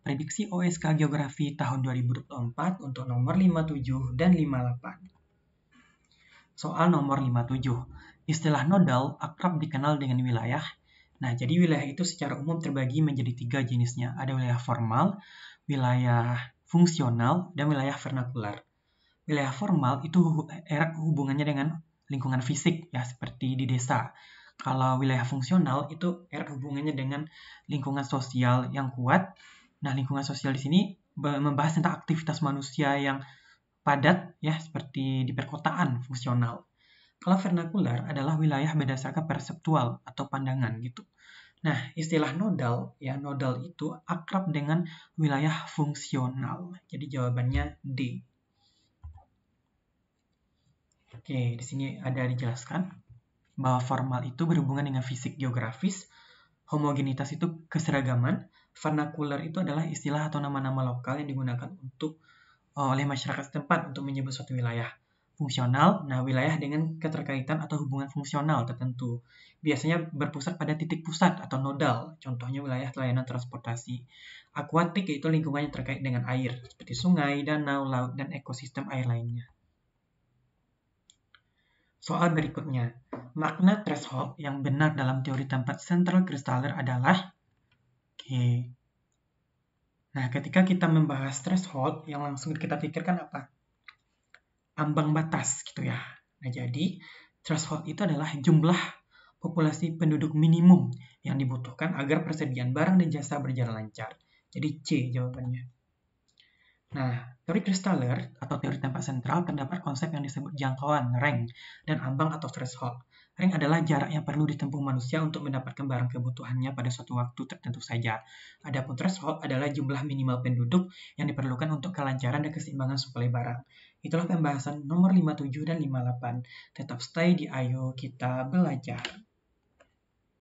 prediksi OSK Geografi tahun 2024 untuk nomor 57 dan 58. Soal nomor 57, istilah nodal akrab dikenal dengan wilayah. Nah, jadi wilayah itu secara umum terbagi menjadi tiga jenisnya. Ada wilayah formal, wilayah fungsional, dan wilayah vernakular. Wilayah formal itu erat eh, hubungannya dengan lingkungan fisik, ya seperti di desa. Kalau wilayah fungsional itu erat hubungannya dengan lingkungan sosial yang kuat, Nah, lingkungan sosial di sini membahas tentang aktivitas manusia yang padat ya seperti di perkotaan fungsional. Kalau vernakular adalah wilayah berdasarkan perseptual atau pandangan gitu. Nah, istilah nodal ya nodal itu akrab dengan wilayah fungsional. Jadi jawabannya D. Oke, di sini ada dijelaskan bahwa formal itu berhubungan dengan fisik geografis, homogenitas itu keseragaman, vernacular itu adalah istilah atau nama-nama lokal yang digunakan untuk eh, oleh masyarakat setempat untuk menyebut suatu wilayah fungsional. Nah, wilayah dengan keterkaitan atau hubungan fungsional tertentu. Biasanya berpusat pada titik pusat atau nodal, contohnya wilayah layanan transportasi. Akuatik yaitu lingkungan yang terkait dengan air, seperti sungai, danau, laut, dan ekosistem air lainnya. Soal berikutnya, makna threshold yang benar dalam teori tempat sentral kristaler adalah Oke. Nah, ketika kita membahas threshold, yang langsung kita pikirkan apa? Ambang batas gitu ya. Nah, jadi threshold itu adalah jumlah populasi penduduk minimum yang dibutuhkan agar persediaan barang dan jasa berjalan lancar. Jadi C jawabannya. Nah, teori kristaler atau teori tempat sentral terdapat konsep yang disebut jangkauan, rank, dan ambang atau threshold. Ring adalah jarak yang perlu ditempuh manusia untuk mendapatkan barang kebutuhannya pada suatu waktu tertentu saja. Adapun threshold adalah jumlah minimal penduduk yang diperlukan untuk kelancaran dan keseimbangan suplai barang. Itulah pembahasan nomor 57 dan 58. Tetap stay di Ayo Kita Belajar.